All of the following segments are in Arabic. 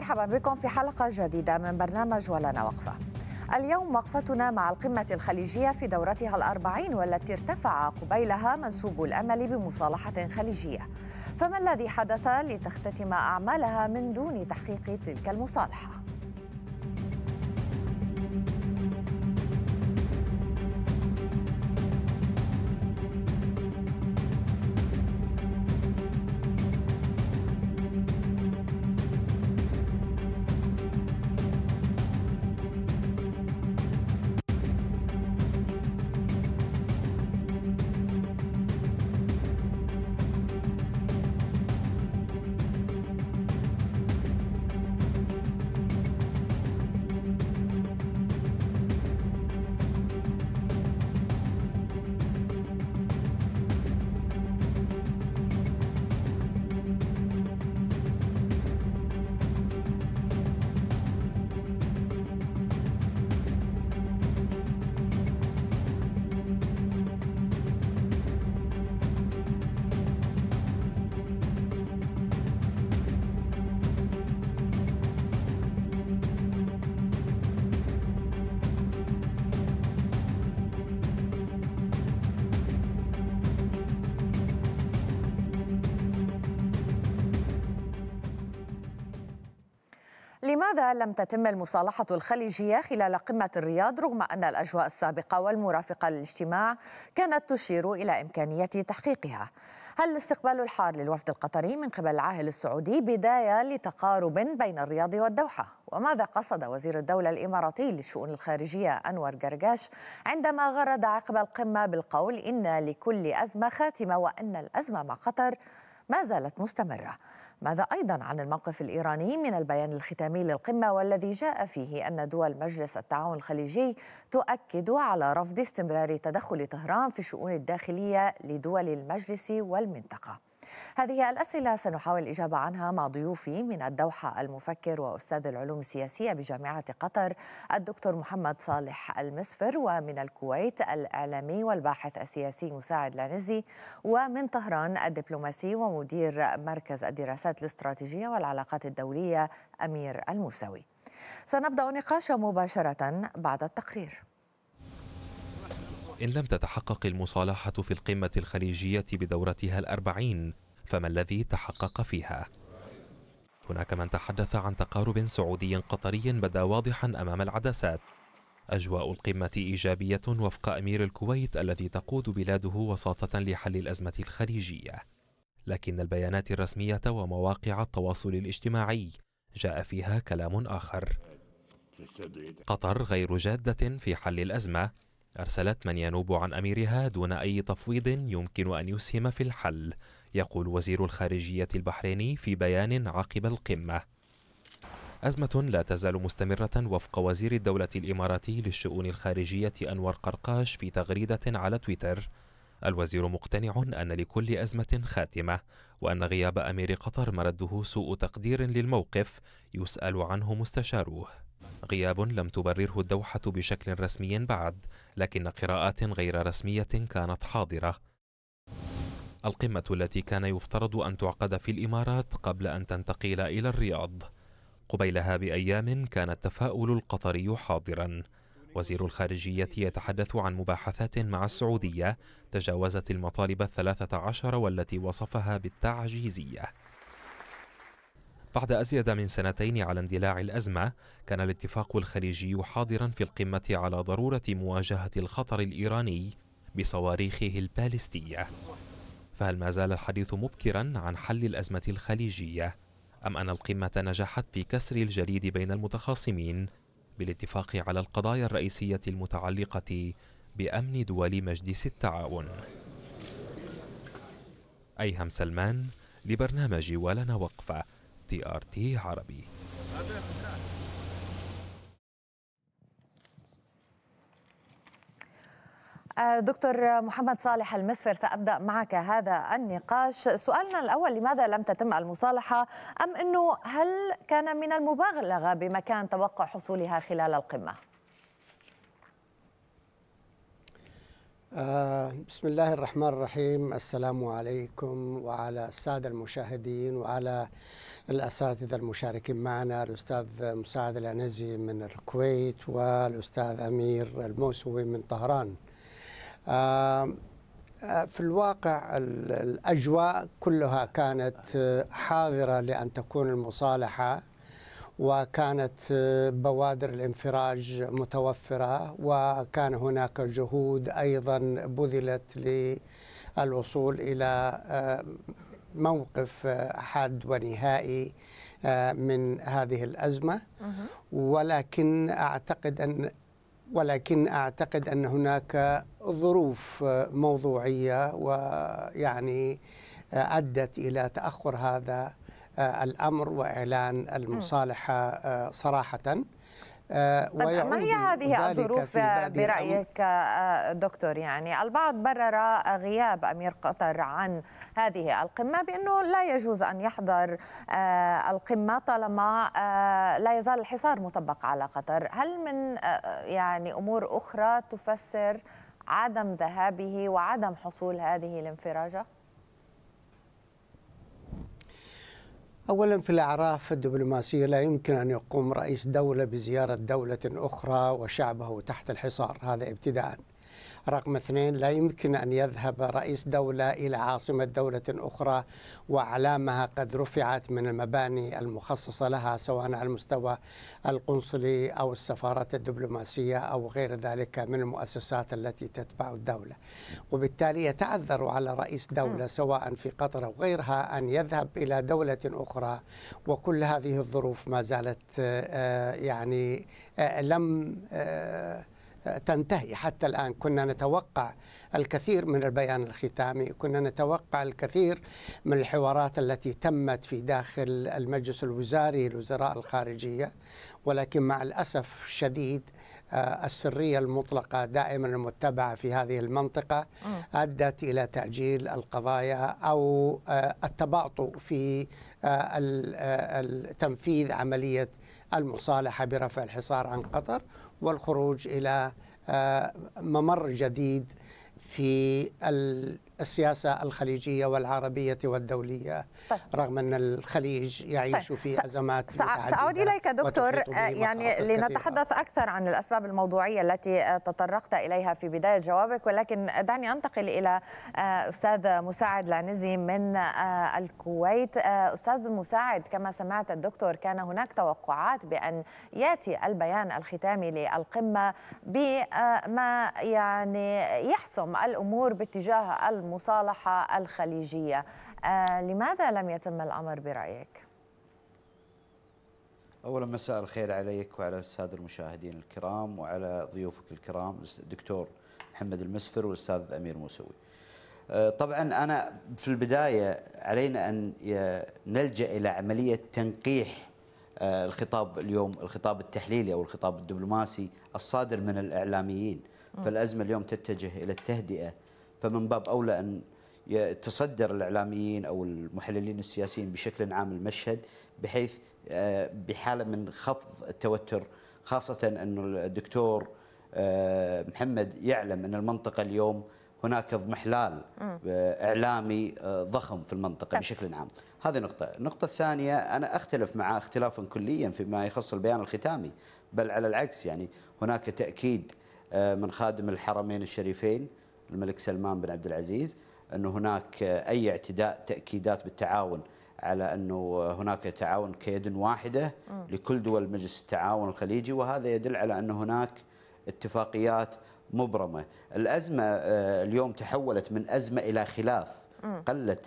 مرحبا بكم في حلقة جديدة من برنامج ولنا وقفة اليوم وقفتنا مع القمة الخليجية في دورتها الأربعين والتي ارتفع قبيلها منسوب الأمل بمصالحة خليجية فما الذي حدث لتختتم أعمالها من دون تحقيق تلك المصالحة؟ لماذا لم تتم المصالحة الخليجية خلال قمة الرياض رغم أن الأجواء السابقة والمرافقة للاجتماع كانت تشير إلى إمكانية تحقيقها؟ هل استقبال الحار للوفد القطري من قبل العاهل السعودي بداية لتقارب بين الرياض والدوحة؟ وماذا قصد وزير الدولة الإماراتي للشؤون الخارجية أنور جرجاش عندما غرد عقب القمة بالقول إن لكل أزمة خاتمة وأن الأزمة مع قطر ما زالت مستمرة ماذا أيضا عن الموقف الإيراني من البيان الختامي للقمة والذي جاء فيه أن دول مجلس التعاون الخليجي تؤكد على رفض استمرار تدخل طهران في الشؤون الداخلية لدول المجلس والمنطقة هذه الأسئلة سنحاول الإجابة عنها مع ضيوفي من الدوحة المفكر وأستاذ العلوم السياسية بجامعة قطر الدكتور محمد صالح المسفر ومن الكويت الإعلامي والباحث السياسي مساعد لانزي ومن طهران الدبلوماسي ومدير مركز الدراسات الاستراتيجية والعلاقات الدولية أمير الموسوي سنبدأ نقاش مباشرة بعد التقرير إن لم تتحقق المصالحة في القمة الخليجية بدورتها الأربعين فما الذي تحقق فيها؟ هناك من تحدث عن تقارب سعودي قطري بدا واضحا أمام العدسات أجواء القمة إيجابية وفق أمير الكويت الذي تقود بلاده وساطة لحل الأزمة الخليجية لكن البيانات الرسمية ومواقع التواصل الاجتماعي جاء فيها كلام آخر قطر غير جادة في حل الأزمة أرسلت من ينوب عن أميرها دون أي تفويض يمكن أن يسهم في الحل يقول وزير الخارجية البحريني في بيان عقب القمة أزمة لا تزال مستمرة وفق وزير الدولة الإماراتي للشؤون الخارجية أنور قرقاش في تغريدة على تويتر الوزير مقتنع أن لكل أزمة خاتمة وأن غياب أمير قطر مرده سوء تقدير للموقف يسأل عنه مستشاروه غياب لم تبرره الدوحة بشكل رسمي بعد لكن قراءات غير رسمية كانت حاضرة القمة التي كان يفترض أن تعقد في الإمارات قبل أن تنتقل إلى الرياض قبيلها بأيام كان التفاؤل القطري حاضرا وزير الخارجية يتحدث عن مباحثات مع السعودية تجاوزت المطالب الثلاثة عشر والتي وصفها بالتعجيزية بعد أزيد من سنتين على اندلاع الأزمة كان الاتفاق الخليجي حاضرا في القمة على ضرورة مواجهة الخطر الإيراني بصواريخه البالستية فهل ما زال الحديث مبكرا عن حل الأزمة الخليجية أم أن القمة نجحت في كسر الجليد بين المتخاصمين بالاتفاق على القضايا الرئيسية المتعلقة بأمن دول مجلس التعاون أيهم سلمان لبرنامج ولنا وقفة تي ار تي عربي آه، دكتور محمد صالح المسفر سأبدأ معك هذا النقاش سؤالنا الأول لماذا لم تتم المصالحة أم أنه هل كان من المبالغة بمكان توقع حصولها خلال القمة؟ آه، بسم الله الرحمن الرحيم السلام عليكم وعلى السادة المشاهدين وعلى الأساتذة المشاركين معنا الأستاذ مساعد العنزي من الكويت والأستاذ أمير الموسوي من طهران آه، في الواقع الأجواء كلها كانت آه، حاضرة لأن تكون المصالحة وكانت آه، بوادر الانفراج متوفرة وكان هناك جهود أيضا بذلت للوصول إلى موقف حاد ونهائي من هذه الأزمة ولكن أعتقد أن ولكن اعتقد ان هناك ظروف موضوعيه ويعني ادت الى تاخر هذا الامر واعلان المصالحه آه، صراحه طيب ما هي هذه الظروف آه، برأيك آه، دكتور يعني البعض برر غياب أمير قطر عن هذه القمة بأنه لا يجوز أن يحضر القمة طالما لا يزال الحصار مطبق على قطر هل من يعني أمور أخرى تفسر عدم ذهابه وعدم حصول هذه الانفراجة؟ أولا في الأعراف الدبلوماسية لا يمكن أن يقوم رئيس دولة بزيارة دولة أخرى وشعبه تحت الحصار هذا ابتداءً رقم اثنين لا يمكن أن يذهب رئيس دولة إلى عاصمة دولة أخرى وأعلامها قد رفعت من المباني المخصصة لها سواء على المستوى القنصلي أو السفارات الدبلوماسية أو غير ذلك من المؤسسات التي تتبع الدولة وبالتالي يتعذر على رئيس دولة سواء في قطر أو غيرها أن يذهب إلى دولة أخرى وكل هذه الظروف ما زالت آه، يعني آه، لم آه، تنتهي حتى الآن كنا نتوقع الكثير من البيان الختامي كنا نتوقع الكثير من الحوارات التي تمت في داخل المجلس الوزاري لوزراء الخارجية ولكن مع الأسف الشديد آه، السرية المطلقة دائما المتبعة في هذه المنطقة أدت إلى تأجيل القضايا أو آه، التباطؤ في آه، تنفيذ عملية المصالحة برفع الحصار عن قطر والخروج إلى آه، ممر جديد في السياسة الخليجية والعربية والدولية طيب. رغم أن الخليج يعيش طيب. في أزمات سأعود إليك دكتور آه، يعني لنتحدث كثيرة. أكثر عن الأسباب الموضوعية التي آه، تطرقت إليها في بداية جوابك ولكن دعني أنتقل إلى آه، أستاذ مساعد لانزي من الكويت أستاذ مساعد كما سمعت الدكتور كان هناك توقعات بأن يأتي البيان الختامي للقمة بما يعني يحسم الأمور باتجاه الم المصالحة الخليجية آه، لماذا لم يتم الأمر برأيك؟ أولا مساء الخير عليك وعلى السادة المشاهدين الكرام وعلى ضيوفك الكرام الدكتور محمد المسفر والأستاذ أمير موسوي آه، طبعا أنا في البداية علينا أن نلجأ إلى عملية تنقيح آه، الخطاب اليوم الخطاب التحليلي أو الخطاب الدبلوماسي الصادر من الإعلاميين فالأزمة اليوم تتجه إلى التهدئة فمن باب أولى أن يتصدر الإعلاميين أو المحللين السياسيين بشكل عام المشهد بحيث آه، بحالة من خفض التوتر خاصة أن الدكتور آه، محمد يعلم أن المنطقة اليوم هناك اضمحلال آه، إعلامي ضخم في المنطقة طيب. بشكل عام هذه نقطة النقطة الثانية أنا أختلف مع اختلافا كليا فيما يخص البيان الختامي بل على العكس يعني هناك تأكيد من خادم الحرمين الشريفين الملك سلمان بن عبد العزيز أن هناك أي اعتداء تأكيدات بالتعاون على أنه هناك تعاون كيد واحدة لكل دول مجلس التعاون الخليجي وهذا يدل على أن هناك اتفاقيات مبرمة الأزمة آه، اليوم تحولت من أزمة إلى خلاف قلت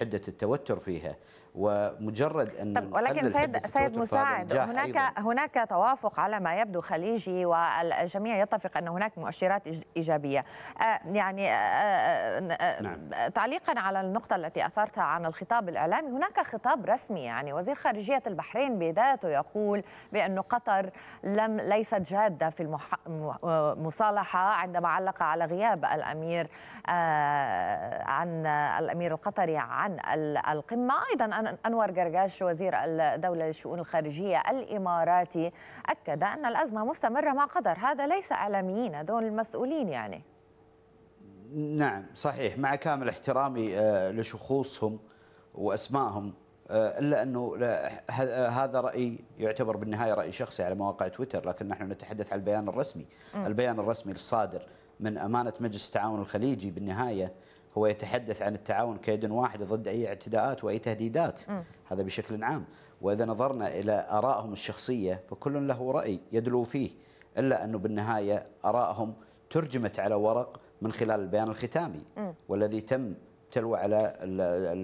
حدة التوتر فيها ومجرد ان طب ولكن سيد سيد مساعد هناك أيضاً. هناك توافق على ما يبدو خليجي والجميع يتفق ان هناك مؤشرات ايجابيه آه، يعني آه، آه، نعم. تعليقا على النقطه التي اثرتها عن الخطاب الاعلامي هناك خطاب رسمي يعني وزير خارجيه البحرين بذاته يقول بان قطر لم ليست جاده في المصالحه عندما علق على غياب الامير عن الامير القطري عن القمه ايضا عن أنور قرقاش وزير الدولة للشؤون الخارجية الإماراتي أكد أن الأزمة مستمرة مع قطر هذا ليس إعلاميين هذول المسؤولين يعني نعم صحيح مع كامل احترامي آه، لشخوصهم وأسمائهم آه، الا انه هذا راي يعتبر بالنهايه راي شخصي على مواقع تويتر لكن نحن نتحدث عن البيان الرسمي، البيان الرسمي الصادر من امانه مجلس التعاون الخليجي بالنهايه هو يتحدث عن التعاون كيد واحد ضد أي اعتداءات وأي تهديدات م. هذا بشكل عام وإذا نظرنا إلى آرائهم الشخصية فكل له رأي يدلو فيه إلا أنه بالنهاية آرائهم ترجمت على ورق من خلال البيان الختامي م. والذي تم تلوى على طيب.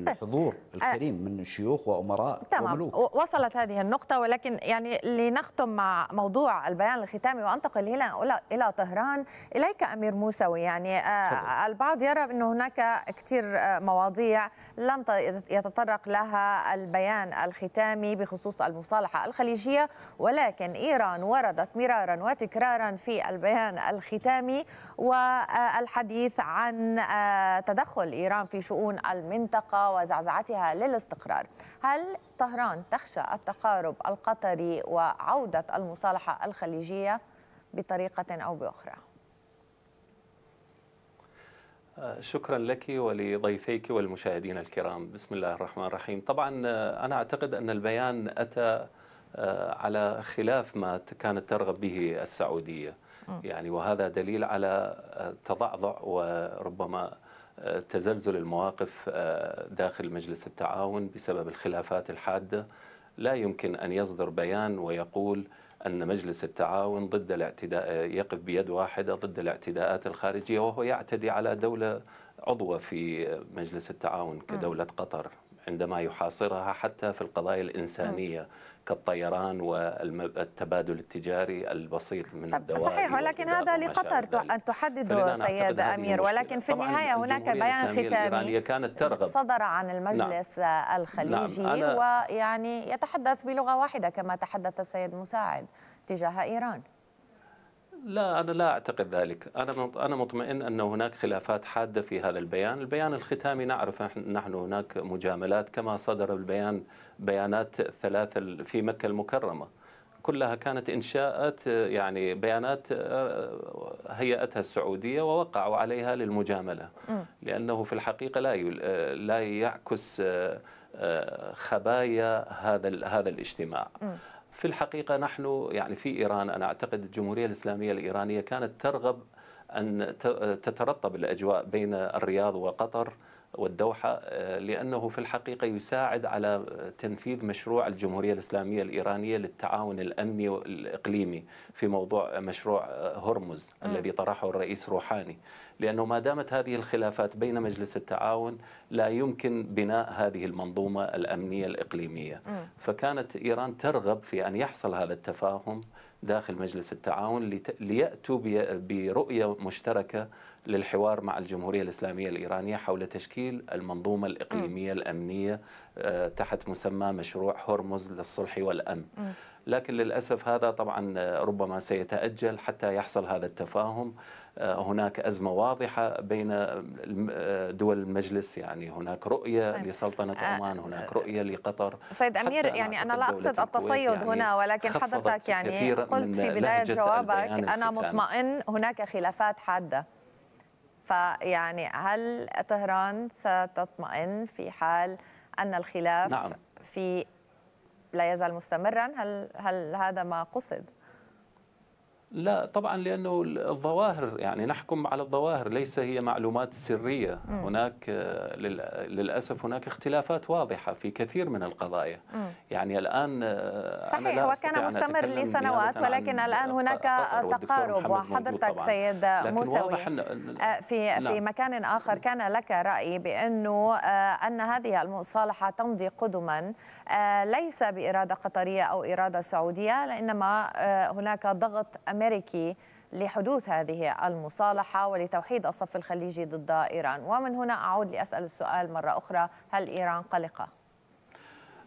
الحضور آه. الكريم من شيوخ وامراء تمام وملوك. وصلت هذه النقطه ولكن يعني لنختم مع موضوع البيان الختامي وانتقل هنا الى طهران اليك امير موسوي يعني صدر. آه، البعض يرى انه هناك كثير آه، مواضيع لم يتطرق لها البيان الختامي بخصوص المصالحه الخليجيه ولكن ايران وردت مرارا وتكرارا في البيان الختامي والحديث عن تدخل ايران في في شؤون المنطقة وزعزعتها للاستقرار هل طهران تخشى التقارب القطري وعودة المصالحة الخليجية بطريقة أو بأخرى؟ آه، شكرا لك ولضيفيك والمشاهدين الكرام بسم الله الرحمن الرحيم طبعا آه، أنا أعتقد أن البيان أتى آه، على خلاف ما كانت ترغب به السعودية يعني وهذا دليل على تضعضع وربما تزلزل المواقف آه، داخل مجلس التعاون بسبب الخلافات الحاده لا يمكن ان يصدر بيان ويقول ان مجلس التعاون ضد الاعتداء آه، يقف بيد واحده ضد الاعتداءات الخارجيه وهو يعتدي على دوله عضوه في مجلس التعاون كدوله قطر عندما يحاصرها حتى في القضايا الإنسانية نعم. كالطيران والتبادل التجاري البسيط من الدواء صحيح ولكن هذا لقطر أن تحدده سيد أمير ولكن في النهاية هناك بيان ختامي كانت ترغب صدر عن نعم. المجلس نعم. الخليجي نعم. ويعني يتحدث بلغة واحدة كما تحدث السيد مساعد تجاه إيران لا انا لا اعتقد ذلك، انا انا مطمئن ان هناك خلافات حاده في هذا البيان، البيان الختامي نعرف نحن هناك مجاملات كما صدر البيان بيانات الثلاثه في مكه المكرمه. كلها كانت انشاءات يعني بيانات آه، هيئتها السعوديه ووقعوا عليها للمجامله لانه في الحقيقه لا لا يعكس آه، آه، خبايا هذا هذا الاجتماع. في الحقيقة نحن يعني في إيران أنا أعتقد الجمهورية الإسلامية الإيرانية كانت ترغب أن تترطب الأجواء بين الرياض وقطر والدوحة آه، لأنه في الحقيقة يساعد على تنفيذ مشروع الجمهورية الإسلامية الإيرانية للتعاون الأمني الإقليمي في موضوع مشروع آه، هرمز م. الذي طرحه الرئيس روحاني لأنه ما دامت هذه الخلافات بين مجلس التعاون لا يمكن بناء هذه المنظومة الأمنية الإقليمية م. فكانت إيران ترغب في أن يحصل هذا التفاهم داخل مجلس التعاون ليأتوا برؤية مشتركة للحوار مع الجمهورية الإسلامية الإيرانية حول تشكيل المنظومة الإقليمية الأمنية آه، تحت مسمى مشروع هرمز للصلح والأمن لكن للأسف هذا طبعا آه، ربما سيتأجل حتى يحصل هذا التفاهم آه، هناك أزمة واضحة بين آه، دول المجلس يعني هناك رؤية طيب، لسلطنة آه، عمان هناك رؤية لقطر سيد أمير يعني أنا لا أقصد التصيد يعني هنا ولكن حضرتك يعني قلت في بداية جوابك أنا مطمئن هناك خلافات حادة فيعني هل طهران ستطمئن في حال أن الخلاف نعم. في لا يزال مستمرا هل هل هذا ما قصد؟ لا طبعا لانه الظواهر يعني نحكم على الظواهر ليس هي معلومات سريه م. هناك آه، للاسف هناك اختلافات واضحه في كثير من القضايا م. يعني الان آه، صحيح وكان مستمر لسنوات ولكن الان هناك تقارب وحضرتك سيد موسى آه، في نعم. في مكان اخر كان لك راي بانه ان هذه المصالحه تمضي قدما ليس باراده قطريه او اراده سعوديه لانما هناك ضغط الأمريكي لحدوث هذه المصالحة ولتوحيد الصف الخليجي ضد إيران ومن هنا أعود لأسأل السؤال مرة أخرى هل إيران قلقة؟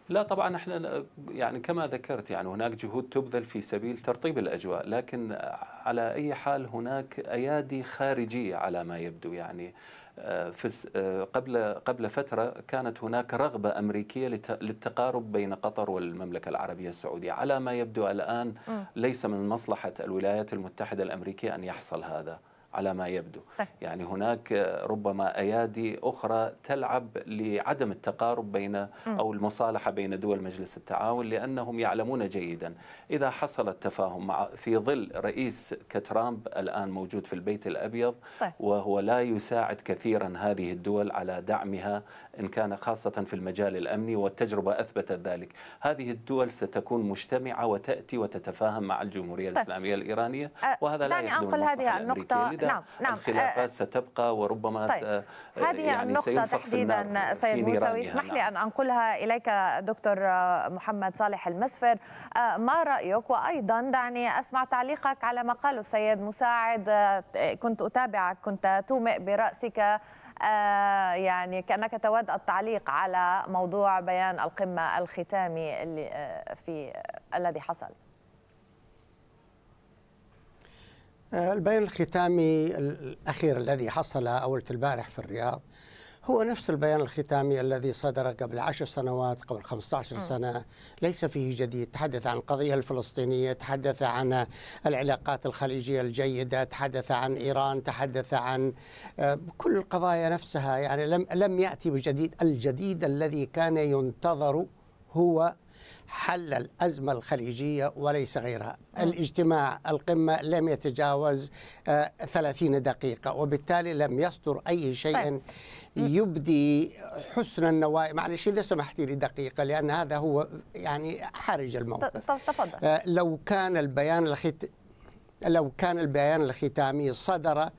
لا طبعا احنا يعني كما ذكرت يعني هناك جهود تبذل في سبيل ترطيب الاجواء لكن على اي حال هناك ايادي خارجيه على ما يبدو يعني آه، في آه، قبل قبل فتره كانت هناك رغبه امريكيه للتقارب بين قطر والمملكه العربيه السعوديه، على ما يبدو الان ليس من مصلحه الولايات المتحده الامريكيه ان يحصل هذا. على ما يبدو طيب. يعني هناك ربما أيادي أخرى تلعب لعدم التقارب بين أو المصالحة بين دول مجلس التعاون لأنهم يعلمون جيدا إذا حصل التفاهم مع في ظل رئيس كترامب الآن موجود في البيت الأبيض طيب. وهو لا يساعد كثيرا هذه الدول على دعمها إن كان خاصة في المجال الأمني والتجربة أثبتت ذلك هذه الدول ستكون مجتمعة وتأتي وتتفاهم مع الجمهورية طيب. الإسلامية الإيرانية أه، وهذا لا يخدم أنقل هذه النقطة بعيدة نعم نعم الخلافات آه، آه. ستبقى وربما طيب. س... آه، هذه يعني النقطة تحديدا سيد موسوي اسمح لي نعم. أن أنقلها إليك دكتور محمد صالح المسفر ما رأيك وأيضا دعني أسمع تعليقك على ما قاله السيد مساعد كنت أتابعك كنت تومئ برأسك يعني كأنك تود التعليق على موضوع بيان القمة الختامي اللي في الذي حصل آه، البيان الختامي الأخير الذي حصل أول البارح في الرياض هو نفس البيان الختامي الذي صدر قبل عشر سنوات قبل 15 آه. سنة ليس فيه جديد تحدث عن القضية الفلسطينية تحدث عن العلاقات الخليجية الجيدة تحدث عن إيران تحدث عن آه، كل القضايا نفسها يعني لم لم يأتي بجديد الجديد الذي كان ينتظر هو حل الأزمة الخليجية وليس غيرها نعم. الاجتماع القمة لم يتجاوز 30 آه، دقيقة وبالتالي لم يصدر أي شيء طيب. يبدي حسن النوايا معلش إذا سمحتي لي دقيقة لأن هذا هو يعني حرج الموقف تفضل آه، لو كان البيان الخت... لو كان البيان الختامي صدر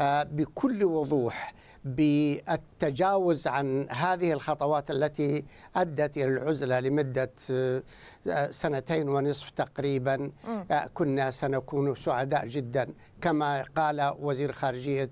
آه، بكل وضوح بالتجاوز عن هذه الخطوات التي ادت الى العزله لمده آه، آه، سنتين ونصف تقريبا آه، كنا سنكون سعداء جدا كما قال وزير خارجيه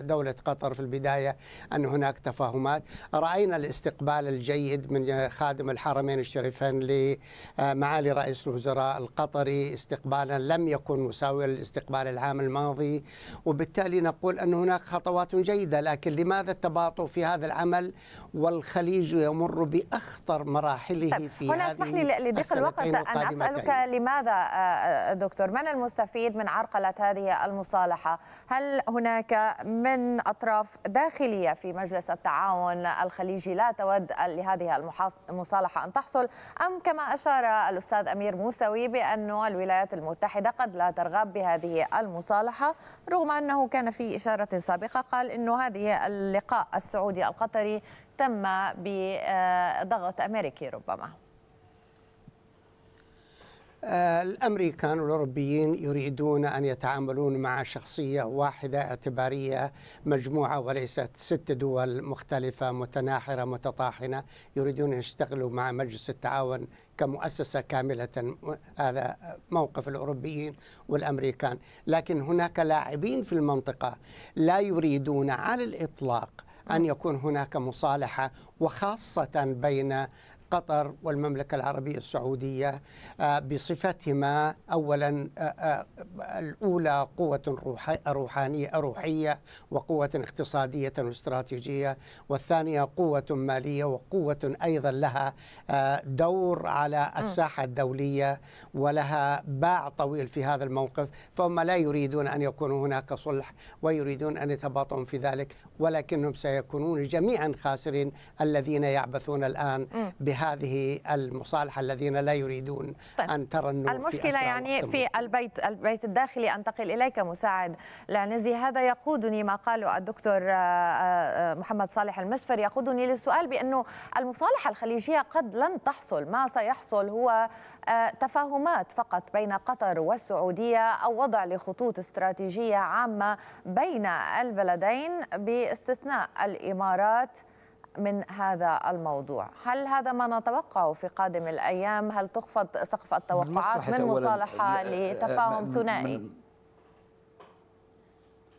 دوله قطر في البدايه ان هناك تفاهمات راينا الاستقبال الجيد من خادم الحرمين الشريفين لمعالي رئيس الوزراء القطري استقبالا لم يكن مساويا للاستقبال العام الماضي وبالتالي نقول ان هناك خطوات خطوات جيدة لكن لماذا التباطؤ في هذا العمل والخليج يمر بأخطر مراحله طيب. في هنا اسمح لي لضيق الوقت أن أسألك لماذا آه، آه، دكتور من المستفيد من عرقلة هذه المصالحة هل هناك من أطراف داخلية في مجلس التعاون الخليجي لا تود لهذه المصالحة أن تحصل أم كما أشار الأستاذ أمير موسوي بأن الولايات المتحدة قد لا ترغب بهذه المصالحة رغم أنه كان في إشارة سابقة وقال انه هذه اللقاء السعودي القطري تم بضغط امريكي ربما الامريكان والاوروبيين يريدون ان يتعاملون مع شخصيه واحده اعتباريه مجموعه وليست ست دول مختلفه متناحره متطاحنه يريدون ان يشتغلوا مع مجلس التعاون كمؤسسه كامله هذا موقف الاوروبيين والامريكان لكن هناك لاعبين في المنطقه لا يريدون على الاطلاق أن يكون هناك مصالحة وخاصة بين قطر والمملكة العربية السعودية آه، بصفتهما أولا آه، آه، الأولى قوة روحانية روحية وقوة اقتصادية واستراتيجية والثانية قوة مالية وقوة أيضا لها دور على الساحة الدولية ولها باع طويل في هذا الموقف فهم لا يريدون أن يكون هناك صلح ويريدون أن يتباطؤوا في ذلك ولكنهم سيكونون جميعا خاسرين الذين يعبثون الآن بها لهذه المصالحة الذين لا يريدون طيب. أن ترى النور المشكلة في يعني في البيت البيت الداخلي أنتقل إليك مساعد العنزي هذا يقودني ما قاله الدكتور آه، آه، محمد صالح المسفر يقودني للسؤال بأنه المصالحة الخليجية قد لن تحصل ما سيحصل هو آه، تفاهمات فقط بين قطر والسعودية أو وضع لخطوط استراتيجية عامة بين البلدين باستثناء الإمارات من هذا الموضوع هل هذا ما نتوقعه في قادم الأيام هل تخفض سقف التوقعات من, مصالحة لتفاهم آه، ثنائي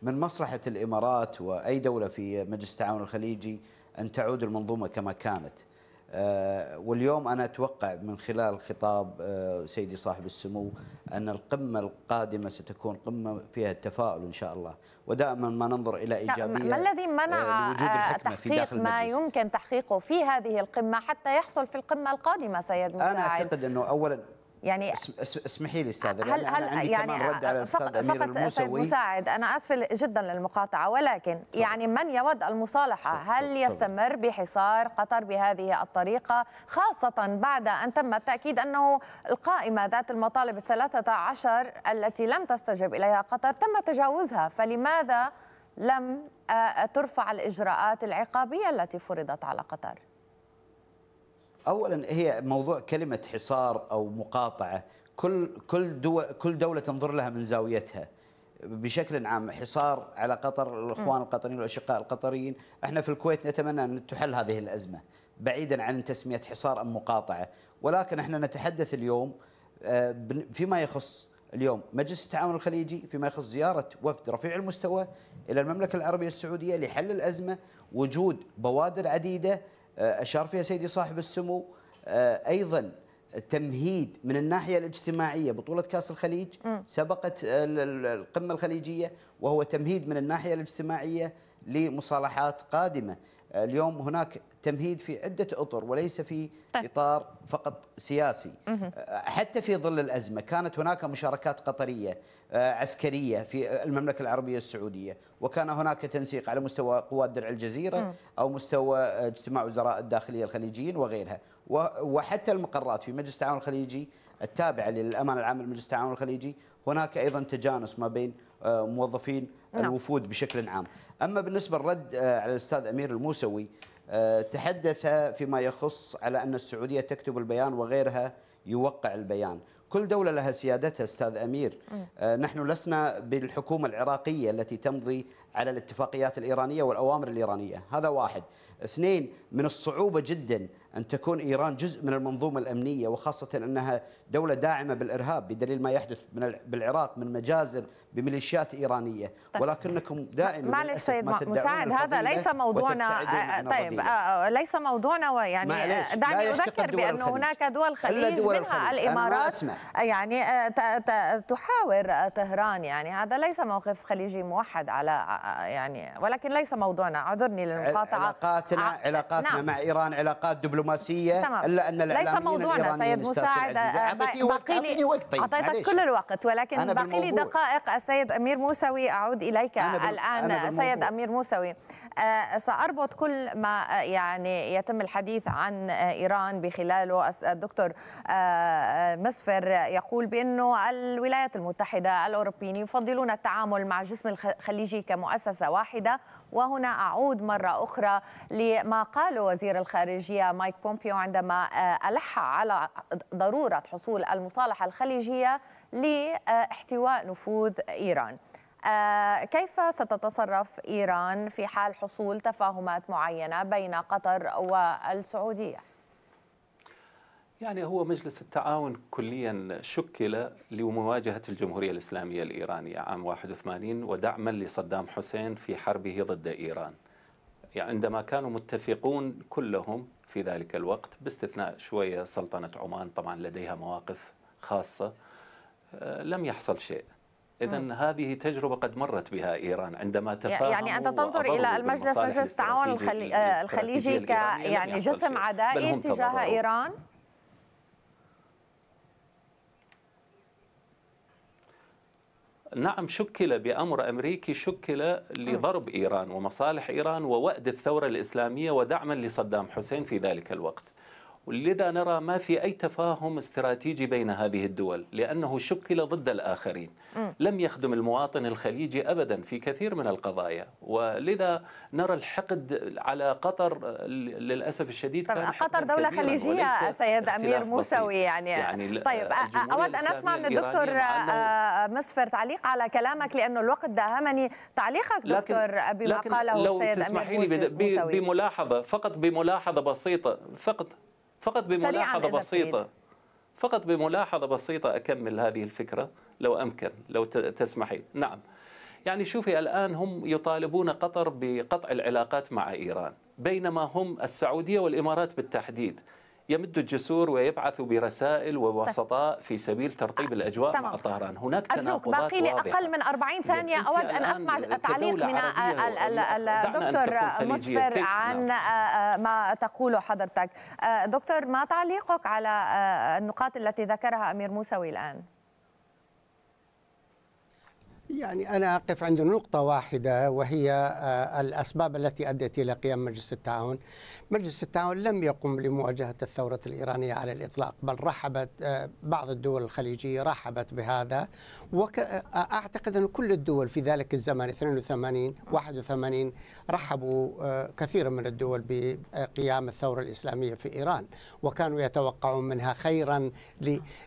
من مصلحة الإمارات وأي دولة في مجلس التعاون الخليجي أن تعود المنظومة كما كانت آه، واليوم أنا أتوقع من خلال خطاب آه، سيدي صاحب السمو أن القمة القادمة ستكون قمة فيها التفاؤل إن شاء الله ودائما ما ننظر إلى إيجابية آه، ما الذي منع تحقيق ما يمكن تحقيقه في هذه القمة حتى يحصل في القمة القادمة سيد مساعد أنا أعتقد أنه أولا يعني اسمحي لي استاذه هل هل يعني كمان رد على الاستاذ امير فقط مساعد انا اسف جدا للمقاطعه ولكن صح. يعني من يود المصالحه صح. هل يستمر يستمر بحصار قطر بهذه الطريقه خاصه بعد ان تم التاكيد انه القائمه ذات المطالب ال عشر التي لم تستجب اليها قطر تم تجاوزها فلماذا لم ترفع الاجراءات العقابيه التي فرضت على قطر اولا هي موضوع كلمه حصار او مقاطعه كل كل دول كل دوله تنظر لها من زاويتها بشكل عام حصار على قطر الاخوان القطريين والاشقاء القطريين احنا في الكويت نتمنى ان تحل هذه الازمه بعيدا عن تسميه حصار ام مقاطعه ولكن احنا نتحدث اليوم آه، فيما يخص اليوم مجلس التعاون الخليجي فيما يخص زيارة وفد رفيع المستوى إلى المملكة العربية السعودية لحل الأزمة وجود بوادر عديدة آه، أشار فيها سيدي صاحب السمو آه، أيضا تمهيد من الناحية الاجتماعية بطولة كاس الخليج سبقت القمة الخليجية وهو تمهيد من الناحية الاجتماعية لمصالحات قادمة آه، اليوم هناك تمهيد في عدة أطر وليس في طيب. إطار فقط سياسي مه. أه، حتى في ظل الأزمة كانت هناك مشاركات قطرية أه، عسكرية في المملكة العربية السعودية وكان هناك تنسيق على مستوى قوات درع الجزيرة مه. أو مستوى أه، اجتماع وزراء الداخلية الخليجيين وغيرها وحتى المقرات في مجلس التعاون الخليجي التابعة للأمانة العام لمجلس التعاون الخليجي هناك أيضا تجانس ما بين موظفين نعم. الوفود بشكل عام أما بالنسبة للرد على الأستاذ أمير الموسوي آه، تحدث فيما يخص على أن السعودية تكتب البيان وغيرها يوقع البيان كل دولة لها سيادتها أستاذ أمير آه، نحن لسنا بالحكومة العراقية التي تمضي على الاتفاقيات الإيرانية والأوامر الإيرانية هذا واحد اثنين من الصعوبة جدا أن تكون إيران جزء من المنظومة الأمنية وخاصة أنها دولة داعمة بالإرهاب بدليل ما يحدث من بالعراق من مجازر بميليشيات إيرانية طيب. ولكنكم دائما معلش سيد مساعد هذا ليس موضوعنا طيب آه، آه، ليس موضوعنا ويعني دعني أذكر بأنه هناك دول خليج منها الإمارات يعني آه، تحاور آه، طهران يعني هذا ليس موقف خليجي موحد على آه، يعني ولكن ليس موضوعنا اعذرني للمقاطعه علاقاتنا ع... علاقاتنا نعم. مع ايران علاقات دبلوماسيه تمام. الا ان ليس موضوعنا سيد مساعد اعطيتني وقت اعطيني وقت اعطيتك كل الوقت ولكن باقي لي دقائق السيد امير موسوي اعود اليك الان سيد امير موسوي آه، سأربط كل ما آه، يعني يتم الحديث عن آه، إيران بخلاله الدكتور مسفر يقول بأنه الولايات المتحدة الأوروبيين يفضلون التعامل مع الجسم الخليجي كمؤسسة واحدة وهنا أعود مرة أخرى لما قاله وزير الخارجية مايك بومبيو عندما ألح على ضرورة حصول المصالحة الخليجية لاحتواء نفوذ إيران آه، كيف ستتصرف إيران في حال حصول تفاهمات معينة بين قطر والسعودية؟ يعني هو مجلس التعاون كليا شكل لمواجهة الجمهورية الإسلامية الإيرانية عام 81 ودعما لصدام حسين في حربه ضد إيران يعني عندما كانوا متفقون كلهم في ذلك الوقت باستثناء شوية سلطنة عمان طبعا لديها مواقف خاصة آه، لم يحصل شيء إذا هذه تجربة قد مرت بها إيران عندما يعني تفاهموا يعني أنت تنظر إلى المجلس مجلس التعاون آه، الخليجي, الخليجي ك يعني جسم عدائي تجاه إيران؟ نعم شكل بأمر أمريكي شكل لضرب إيران ومصالح إيران ووأد الثورة الإسلامية ودعما لصدام حسين في ذلك الوقت ولذا نرى ما في أي تفاهم استراتيجي بين هذه الدول لأنه شكل ضد الآخرين لم يخدم المواطن الخليجي أبدا في كثير من القضايا ولذا نرى الحقد على قطر للأسف الشديد طبعا قطر دولة خليجية سيد أمير موسوي يعني, يعني طيب أود أن أسمع من الدكتور آه، مصفر تعليق على كلامك لأنه الوقت داهمني تعليقك دكتور لكن بما لكن قاله لو سيد أمير موسوي بملاحظة فقط بملاحظة بسيطة فقط فقط بملاحظة بسيطة فقط بملاحظة بسيطة أكمل هذه الفكرة لو أمكن لو تسمحي نعم يعني شوفي الآن هم يطالبون قطر بقطع العلاقات مع إيران بينما هم السعودية والإمارات بالتحديد يمد الجسور ويبعث برسائل ووسطاء طيب. في سبيل ترطيب الاجواء تمام. مع طهران، هناك تناقضات باقي لي اقل من 40 ثانيه اود ان اسمع تعليق من الدكتور مسفر نعم. عن آه، آه، ما تقوله حضرتك. آه، دكتور ما تعليقك على النقاط التي ذكرها امير موسوي الان؟ يعني أنا أقف عند نقطة واحدة وهي آه، الأسباب التي أدت إلى قيام مجلس التعاون مجلس التعاون لم يقم لمواجهة الثورة الإيرانية على الإطلاق بل رحبت آه، بعض الدول الخليجية رحبت بهذا وأعتقد آه، أن كل الدول في ذلك الزمن 82 81 رحبوا كثيرا من الدول بقيام الثورة الإسلامية في إيران وكانوا يتوقعون منها خيرا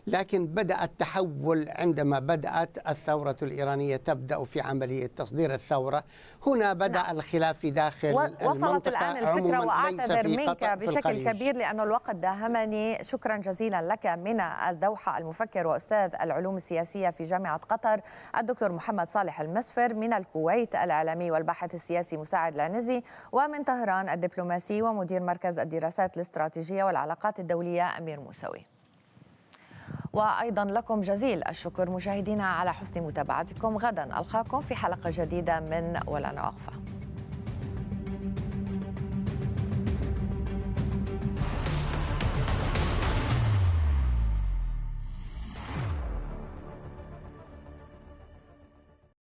لكن بدأ التحول عندما بدأت الثورة الإيرانية تبدأ في عملية تصدير الثورة هنا بدأ نعم. الخلاف في داخل وصلت الآن الفكرة وأعتذر منك بشكل كبير لأن الوقت داهمني شكرا جزيلا لك من الدوحة المفكر وأستاذ العلوم السياسية في جامعة قطر الدكتور محمد صالح المسفر من الكويت الإعلامي والباحث السياسي مساعد العنزي ومن طهران الدبلوماسي ومدير مركز الدراسات الاستراتيجية والعلاقات الدولية أمير موسوي وأيضا لكم جزيل الشكر مشاهدينا على حسن متابعتكم غدا ألقاكم في حلقة جديدة من ولا نوقفه